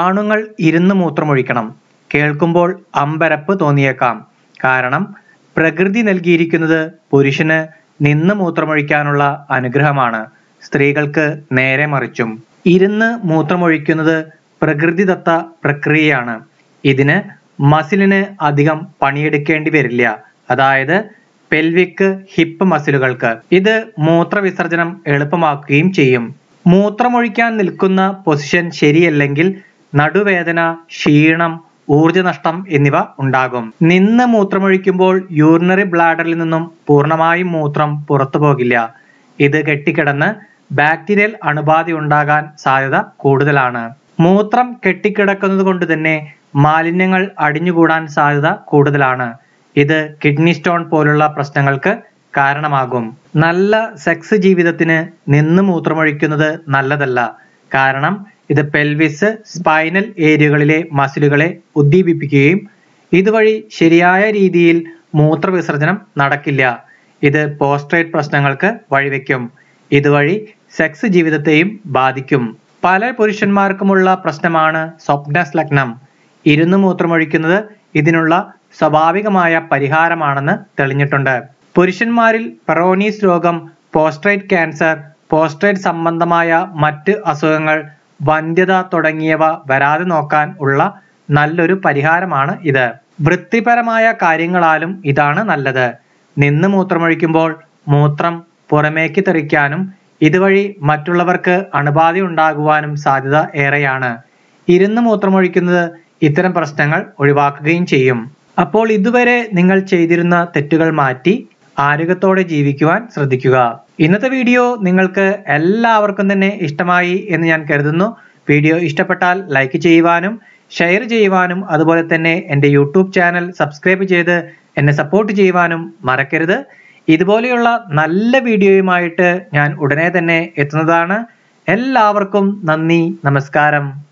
ആണുങ്ങൾ ഇരുന്ന് മൂത്രമൊഴിക്കണം കേൾക്കുമ്പോൾ അമ്പരപ്പ് തോന്നിയേക്കാം കാരണം പ്രകൃതി നൽകിയിരിക്കുന്നത് പുരുഷന് നിന്ന് മൂത്രമൊഴിക്കാനുള്ള അനുഗ്രഹമാണ് സ്ത്രീകൾക്ക് നേരെ മറിച്ചും ഇരുന്ന് മൂത്രമൊഴിക്കുന്നത് പ്രകൃതിദത്ത പ്രക്രിയയാണ് ഇതിന് മസിലിന് അധികം പണിയെടുക്കേണ്ടി വരില്ല അതായത് പെൽവിക്ക് ഹിപ്പ് മസിലുകൾക്ക് ഇത് മൂത്രവിസർജനം എളുപ്പമാക്കുകയും ചെയ്യും മൂത്രമൊഴിക്കാൻ നിൽക്കുന്ന പൊസിഷൻ ശരിയല്ലെങ്കിൽ നടുവേദന ക്ഷീണം ഊർജ്ജനഷ്ടം എന്നിവ ഉണ്ടാകും നിന്ന് മൂത്രമൊഴിക്കുമ്പോൾ യൂറിനറി ബ്ലാഡറിൽ നിന്നും പൂർണ്ണമായും മൂത്രം പുറത്തു പോകില്ല ഇത് കെട്ടിക്കിടന്ന് ബാക്ടീരിയൽ അണുബാധ ഉണ്ടാകാൻ സാധ്യത കൂടുതലാണ് മൂത്രം കെട്ടിക്കിടക്കുന്നത് കൊണ്ട് തന്നെ മാലിന്യങ്ങൾ അടിഞ്ഞുകൂടാൻ സാധ്യത കൂടുതലാണ് ഇത് കിഡ്നി സ്റ്റോൺ പോലുള്ള പ്രശ്നങ്ങൾക്ക് കാരണമാകും നല്ല സെക്സ് ജീവിതത്തിന് നിന്ന് മൂത്രമൊഴിക്കുന്നത് നല്ലതല്ല കാരണം ഇത് പെൽവിസ് സ്പൈനൽ ഏരിയകളിലെ മസിലുകളെ ഉദ്ദീപിപ്പിക്കുകയും ഇതുവഴി ശരിയായ രീതിയിൽ മൂത്രവിസർജനം നടക്കില്ല ഇത് പോസ്ട്രേറ്റ് പ്രശ്നങ്ങൾക്ക് വഴിവെക്കും ഇതുവഴി സെക്സ് ജീവിതത്തെയും ബാധിക്കും പല പുരുഷന്മാർക്കുമുള്ള പ്രശ്നമാണ് ലഗ്നം ഇരുന്ന് മൂത്രമൊഴിക്കുന്നത് ഇതിനുള്ള സ്വാഭാവികമായ പരിഹാരമാണെന്ന് തെളിഞ്ഞിട്ടുണ്ട് പുരുഷന്മാരിൽ പെറോണീസ് രോഗം പോസ്ട്രേറ്റ് ക്യാൻസർ പോസ്ട്രേറ്റ് സംബന്ധമായ മറ്റ് അസുഖങ്ങൾ വന്ധ്യത തുടങ്ങിയവ വരാതെ നോക്കാൻ ഉള്ള നല്ലൊരു പരിഹാരമാണ് ഇത് വൃത്തിപരമായ കാര്യങ്ങളാലും ഇതാണ് നല്ലത് നിന്ന് മൂത്രമൊഴിക്കുമ്പോൾ മൂത്രം പുറമേക്ക് തെറിക്കാനും ഇതുവഴി മറ്റുള്ളവർക്ക് അണുബാധ ഉണ്ടാകുവാനും സാധ്യത ഏറെയാണ് ഇരുന്ന് മൂത്രമൊഴിക്കുന്നത് ഇത്തരം പ്രശ്നങ്ങൾ ഒഴിവാക്കുകയും ചെയ്യും അപ്പോൾ ഇതുവരെ നിങ്ങൾ ചെയ്തിരുന്ന തെറ്റുകൾ മാറ്റി ആരോഗ്യത്തോടെ ജീവിക്കുവാൻ ശ്രദ്ധിക്കുക ഇന്നത്തെ വീഡിയോ നിങ്ങൾക്ക് എല്ലാവർക്കും തന്നെ ഇഷ്ടമായി എന്ന് ഞാൻ കരുതുന്നു വീഡിയോ ഇഷ്ടപ്പെട്ടാൽ ലൈക്ക് ചെയ്യുവാനും ഷെയർ ചെയ്യുവാനും അതുപോലെ തന്നെ എൻ്റെ യൂട്യൂബ് ചാനൽ സബ്സ്ക്രൈബ് ചെയ്ത് എന്നെ സപ്പോർട്ട് ചെയ്യുവാനും മറക്കരുത് ഇതുപോലെയുള്ള നല്ല വീഡിയോയുമായിട്ട് ഞാൻ ഉടനെ തന്നെ എത്തുന്നതാണ് എല്ലാവർക്കും നന്ദി നമസ്കാരം